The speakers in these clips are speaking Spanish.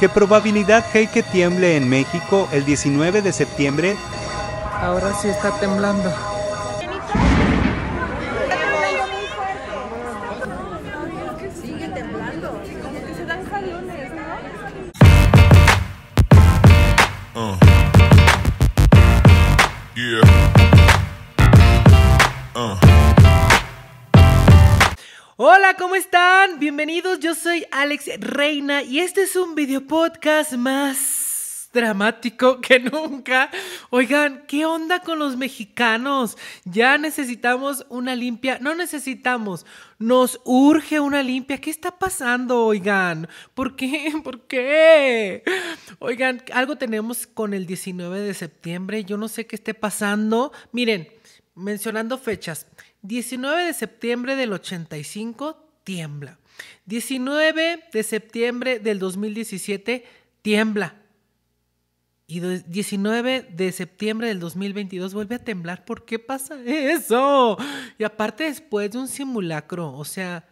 ¿Qué probabilidad hay que tiemble en México el 19 de septiembre? Ahora sí está temblando. Hola, ¿cómo están? Bienvenidos, yo soy Alex Reina y este es un video podcast más dramático que nunca. Oigan, ¿qué onda con los mexicanos? Ya necesitamos una limpia, no necesitamos, nos urge una limpia. ¿Qué está pasando, oigan? ¿Por qué? ¿Por qué? Oigan, algo tenemos con el 19 de septiembre, yo no sé qué esté pasando. Miren, mencionando fechas, 19 de septiembre del 85, tiembla. 19 de septiembre del 2017, tiembla. Y 19 de septiembre del 2022 vuelve a temblar. ¿Por qué pasa eso? Y aparte después de un simulacro, o sea,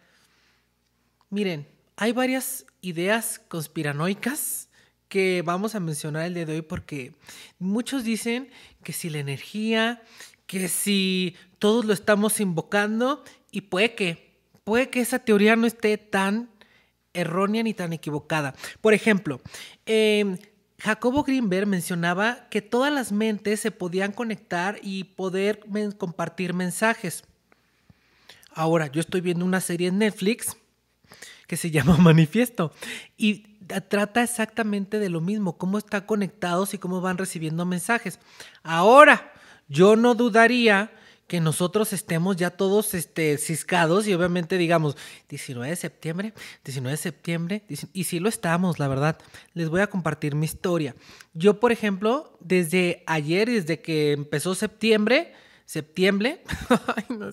miren, hay varias ideas conspiranoicas que vamos a mencionar el día de hoy porque muchos dicen que si la energía, que si todos lo estamos invocando y puede que, puede que esa teoría no esté tan errónea ni tan equivocada. Por ejemplo, em, Jacobo Greenberg mencionaba que todas las mentes se podían conectar y poder compartir mensajes. Ahora, yo estoy viendo una serie en Netflix que se llama Manifiesto y trata exactamente de lo mismo, cómo están conectados y cómo van recibiendo mensajes. Ahora, yo no dudaría que nosotros estemos ya todos este, ciscados y obviamente digamos 19 de septiembre, 19 de septiembre, y sí lo estamos, la verdad. Les voy a compartir mi historia. Yo, por ejemplo, desde ayer, desde que empezó septiembre, septiembre, no,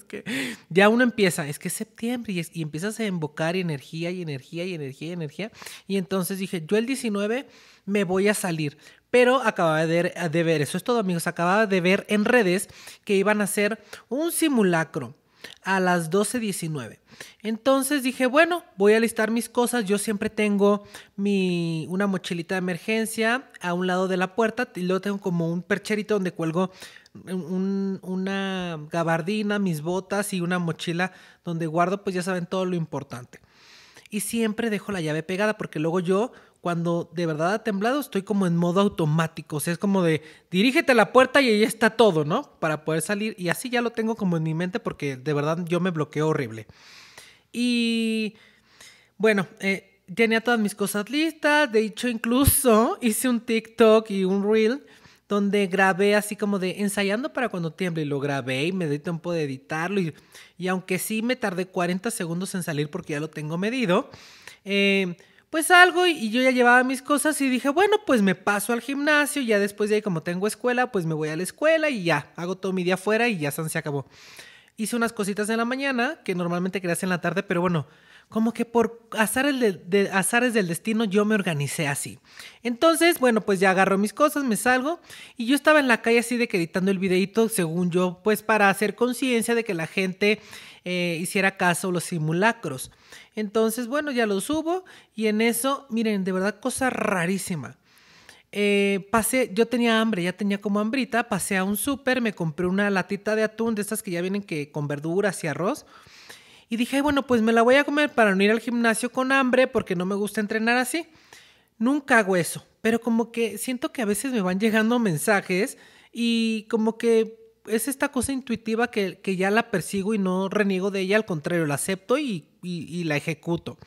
ya uno empieza, es que es septiembre y, y empiezas a invocar energía y energía y energía y energía. Y entonces dije, yo el 19 me voy a salir, pero acababa de, ver, eso es todo amigos, acababa de ver en redes que iban a hacer un simulacro a las 12.19. Entonces dije, bueno, voy a listar mis cosas. Yo siempre tengo mi, una mochilita de emergencia a un lado de la puerta y luego tengo como un percherito donde cuelgo una gabardina, mis botas y una mochila donde guardo, pues ya saben, todo lo importante. Y siempre dejo la llave pegada porque luego yo cuando de verdad ha temblado, estoy como en modo automático. O sea, es como de dirígete a la puerta y ahí está todo, ¿no? Para poder salir. Y así ya lo tengo como en mi mente porque de verdad yo me bloqueo horrible. Y bueno, eh, tenía todas mis cosas listas. De hecho, incluso hice un TikTok y un reel donde grabé así como de ensayando para cuando tiemble y lo grabé y me di tiempo de editarlo y, y aunque sí me tardé 40 segundos en salir porque ya lo tengo medido, eh, pues algo y yo ya llevaba mis cosas y dije, bueno, pues me paso al gimnasio, ya después de ahí como tengo escuela, pues me voy a la escuela y ya, hago todo mi día afuera y ya se acabó. Hice unas cositas en la mañana que normalmente creas en la tarde, pero bueno, como que por azares, azares del destino yo me organicé así. Entonces, bueno, pues ya agarro mis cosas, me salgo y yo estaba en la calle así de que editando el videito, según yo, pues para hacer conciencia de que la gente eh, hiciera caso los simulacros. Entonces, bueno, ya lo subo y en eso, miren, de verdad, cosa rarísima. Eh, pasé, yo tenía hambre, ya tenía como hambrita, pasé a un súper, me compré una latita de atún, de estas que ya vienen que con verduras y arroz. Y dije, bueno, pues me la voy a comer para no ir al gimnasio con hambre porque no me gusta entrenar así. Nunca hago eso, pero como que siento que a veces me van llegando mensajes y como que es esta cosa intuitiva que, ya la persigo y no reniego de ella, al contrario, la acepto y, la ejecuto.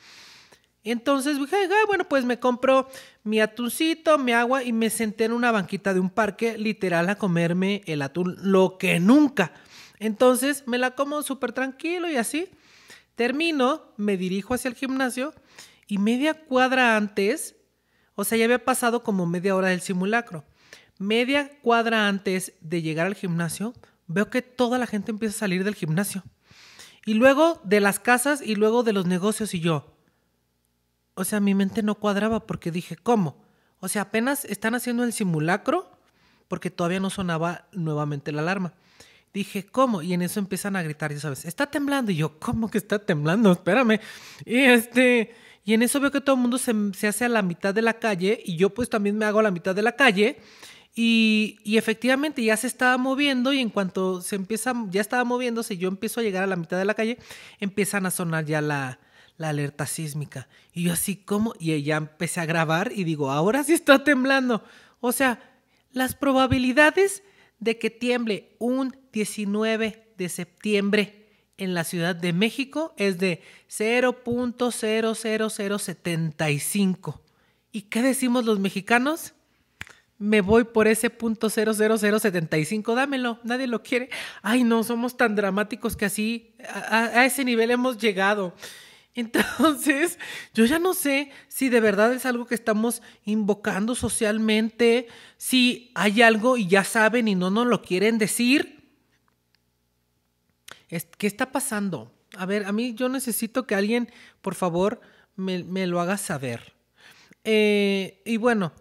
Entonces dije, ah, bueno, pues me compro mi atuncito, mi agua y me senté en una banquita de un parque literal a comerme el atún, lo que nunca. Entonces me la como súper tranquilo y así. Termino, me dirijo hacia el gimnasio y media cuadra antes, o sea, ya había pasado como media hora del simulacro. Media cuadra antes de llegar al gimnasio, veo que toda la gente empieza a salir del gimnasio. Y luego de las casas y luego de los negocios y yo. O sea, mi mente no cuadraba porque dije, ¿cómo? O sea, apenas están haciendo el simulacro porque todavía no sonaba nuevamente la alarma. Dije, ¿cómo? Y en eso empiezan a gritar, ya sabes, está temblando. Y yo, ¿cómo que está temblando? Espérame. Y este, y en eso veo que todo el mundo se, hace a la mitad de la calle y yo pues también me hago a la mitad de la calle. Y, efectivamente ya se estaba moviendo y en cuanto se empieza, ya estaba moviéndose, y yo empiezo a llegar a la mitad de la calle, empiezan a sonar ya la, la alerta sísmica. Y yo así cómo? y ya empecé a grabar y digo, ahora sí está temblando. O sea, las probabilidades de que tiemble un 19 de septiembre en la Ciudad de México es de 0.00075. ¿Y qué decimos los mexicanos? Me voy por ese punto dámelo, nadie lo quiere. Ay, no, somos tan dramáticos que así, a ese nivel hemos llegado. Entonces, yo ya no sé si de verdad es algo que estamos invocando socialmente, si hay algo y ya saben y no nos lo quieren decir, ¿Qué está pasando? A ver, a mí yo necesito que alguien, por favor, me, lo haga saber. Eh, y bueno,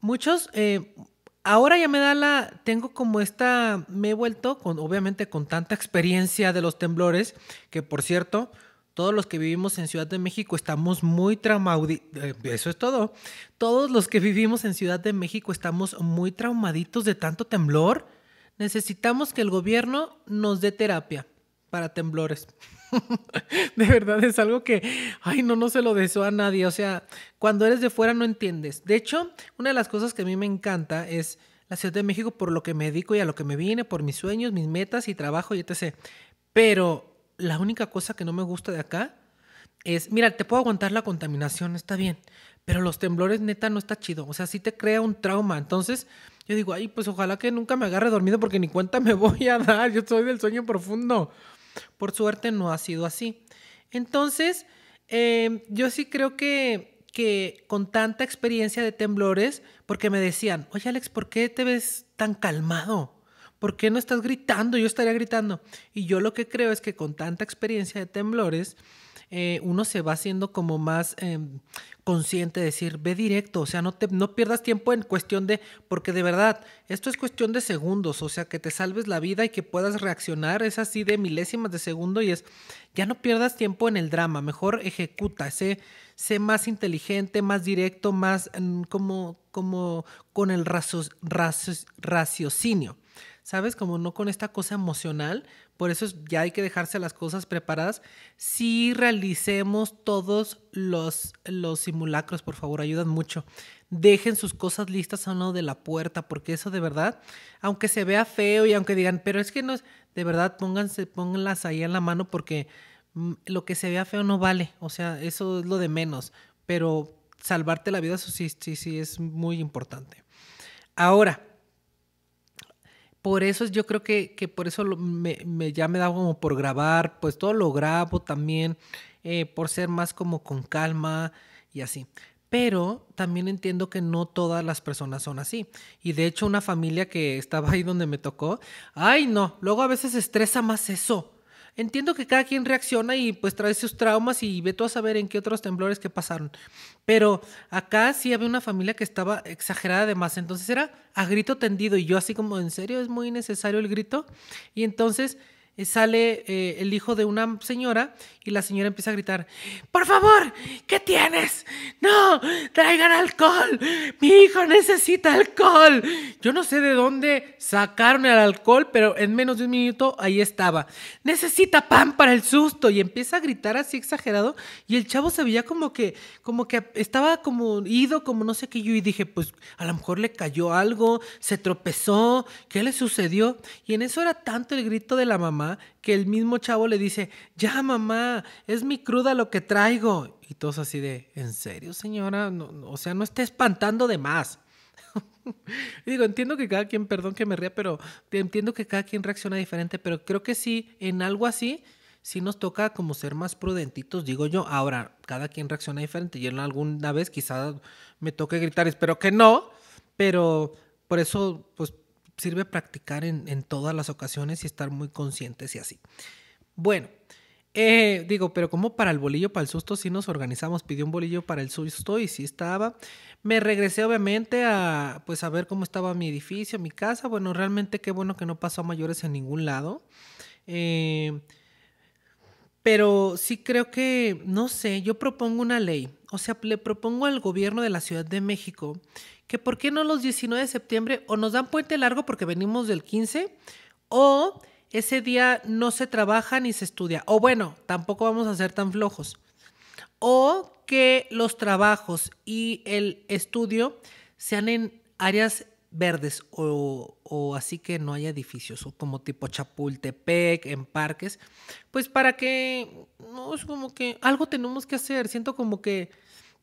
muchos, eh, ahora ya me da la, tengo como esta, me he vuelto, con, obviamente con tanta experiencia de los temblores, que por cierto, todos los que vivimos en Ciudad de México estamos muy traumaditos, eh, eso es todo, todos los que vivimos en Ciudad de México estamos muy traumaditos de tanto temblor Necesitamos que el gobierno nos dé terapia para temblores. de verdad es algo que, ay, no, no se lo deseo a nadie. O sea, cuando eres de fuera no entiendes. De hecho, una de las cosas que a mí me encanta es la Ciudad de México por lo que me dedico y a lo que me viene, por mis sueños, mis metas y trabajo y etc. Pero la única cosa que no me gusta de acá es, mira, te puedo aguantar la contaminación, está bien, pero los temblores neta no está chido. O sea, sí te crea un trauma. Entonces, yo digo, ay, pues ojalá que nunca me agarre dormido porque ni cuenta me voy a dar, yo soy del sueño profundo. Por suerte no ha sido así. Entonces, em, yo sí creo que, que con tanta experiencia de temblores, porque me decían, oye Alex, ¿por qué te ves tan calmado? ¿Por qué no estás gritando? Yo estaría gritando. Y yo lo que creo es que con tanta experiencia de temblores, eh, uno se va haciendo como más em, consciente, de decir, ve directo, o sea, no, te, no pierdas tiempo en cuestión de, porque de verdad, esto es cuestión de segundos, o sea, que te salves la vida y que puedas reaccionar, es así de milésimas de segundo y es, ya no pierdas tiempo en el drama, mejor ejecuta, sé, sé más inteligente, más directo, más mm, como, como con el raciocinio. ¿sabes? Como no con esta cosa emocional, por eso ya hay que dejarse las cosas preparadas. Si realicemos todos los, los simulacros, por favor, ayudan mucho. Dejen sus cosas listas a uno de la puerta, porque eso de verdad, aunque se vea feo y aunque digan, pero es que no es, de verdad, pónganse, pónganlas ahí en la mano porque mm, lo que se vea feo no vale. O sea, eso es lo de menos. Pero salvarte la vida, eso sí, sí, sí es muy importante. Ahora, por eso yo creo que, que por eso me, me, ya me da como por grabar, pues todo lo grabo también, eh, por ser más como con calma y así. Pero también entiendo que no todas las personas son así. Y de hecho una familia que estaba ahí donde me tocó, ay no, luego a veces estresa más eso Entiendo que cada quien reacciona y pues trae sus traumas y ve tú a saber en qué otros temblores que pasaron. Pero acá sí había una familia que estaba exagerada de más. Entonces era a grito tendido y yo así como, ¿en serio es muy necesario el grito? Y entonces eh, sale eh, el hijo de una señora y la señora empieza a gritar, por favor, ¿qué tienes? No, traigan alcohol, mi hijo necesita alcohol. Yo no sé de dónde sacarme el alcohol, pero en menos de un minuto ahí estaba. Necesita pan para el susto y empieza a gritar así exagerado y el chavo se veía como que, como que estaba como ido, como no sé qué, yo y dije, pues a lo mejor le cayó algo, se tropezó, ¿qué le sucedió? Y en eso era tanto el grito de la mamá que el mismo chavo le dice, ya mamá, es mi cruda lo que traigo. Y todos así de, ¿en serio señora? o sea, no esté espantando de más. digo, entiendo que cada quien, perdón que me ría, pero entiendo que cada quien reacciona diferente, pero creo que sí, en algo así, sí nos toca como ser más prudentitos, digo yo. Ahora, cada quien reacciona diferente. Yo en alguna vez quizás me toque gritar, espero que no, pero por eso, pues sirve practicar en, todas las ocasiones y estar muy conscientes y así. Bueno, eh, digo, pero como para el bolillo, para el susto, sí nos organizamos. Pidió un bolillo para el susto y sí estaba. Me regresé obviamente a, pues, a ver cómo estaba mi edificio, mi casa. Bueno, realmente qué bueno que no pasó a mayores en ningún lado. Eh, pero sí creo que, no sé, yo propongo una ley. O sea, le propongo al gobierno de la Ciudad de México que por qué no los 19 de septiembre o nos dan puente largo porque venimos del 15 o ese día no se trabaja ni se estudia. O bueno, tampoco vamos a ser tan flojos. O que los trabajos y el estudio sean en áreas verdes o, así que no haya edificios, o como tipo Chapultepec, en parques, pues para que, no, es como que algo tenemos que hacer, siento como que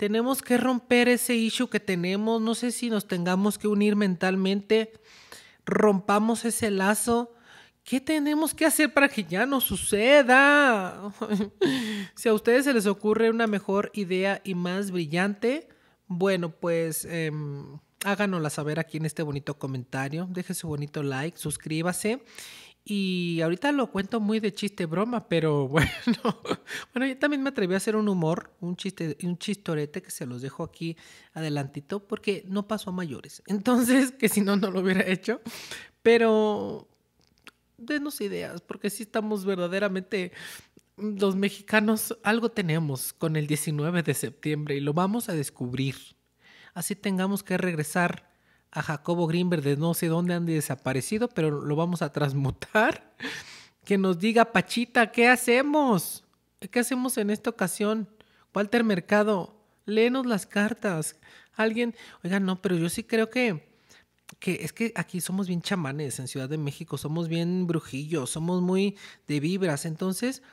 tenemos que romper ese issue que tenemos, no sé si nos tengamos que unir mentalmente, rompamos ese lazo. ¿Qué tenemos que hacer para que ya no suceda? si a ustedes se les ocurre una mejor idea y más brillante, bueno, pues em, háganosla saber aquí en este bonito comentario. Deje su bonito like, suscríbase y ahorita lo cuento muy de chiste broma, pero bueno, bueno, yo también me atreví a hacer un humor, un chiste, un chistorete que se los dejo aquí adelantito porque no pasó a mayores. Entonces, que si no no lo hubiera hecho, pero denos ideas, porque si estamos verdaderamente los mexicanos algo tenemos con el 19 de septiembre y lo vamos a descubrir. Así tengamos que regresar a Jacobo Greenberg de no sé dónde han desaparecido, pero lo vamos a transmutar. Que nos diga, Pachita, ¿qué hacemos? ¿Qué hacemos en esta ocasión? Walter Mercado, léenos las cartas. Alguien, oiga, no, pero yo sí creo que, que es que aquí somos bien chamanes en Ciudad de México, somos bien brujillos, somos muy de vibras. Entonces,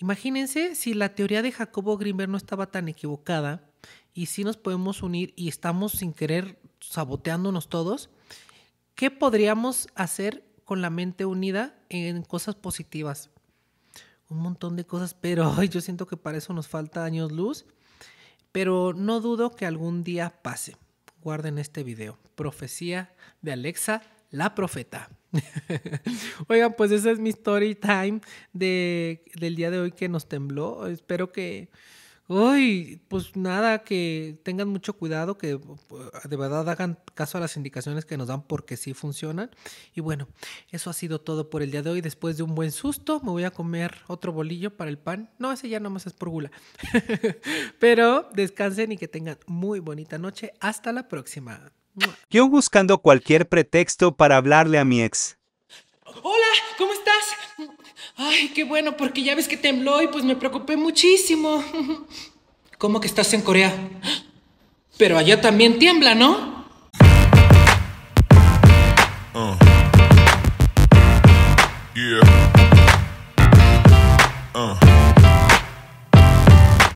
imagínense si la teoría de Jacobo Grimberg no estaba tan equivocada y si nos podemos unir y estamos sin querer saboteándonos todos, ¿qué podríamos hacer con la mente unida en cosas positivas? Un montón de cosas, pero yo siento que para eso nos falta años luz, pero no dudo que algún día pase. Guarden este video, profecía de Alexa, la profeta. Oigan, pues esa es mi story time de, del día de hoy que nos tembló. Espero que Uy, pues nada, que tengan mucho cuidado, que eh, de verdad hagan caso a las indicaciones que nos dan porque sí funcionan. Y bueno, eso ha sido todo por el día de hoy. Después de un buen susto, me voy a comer otro bolillo para el pan. No, ese ya más es por gula. Pero descansen y que tengan muy bonita noche. Hasta la próxima. Yo buscando cualquier pretexto para hablarle a mi ex hola, ¿cómo estás? Ay, qué bueno, porque ya ves que tembló y pues me preocupé muchísimo. ¿Cómo que estás en Corea? Pero allá también tiembla, ¿no? Uh.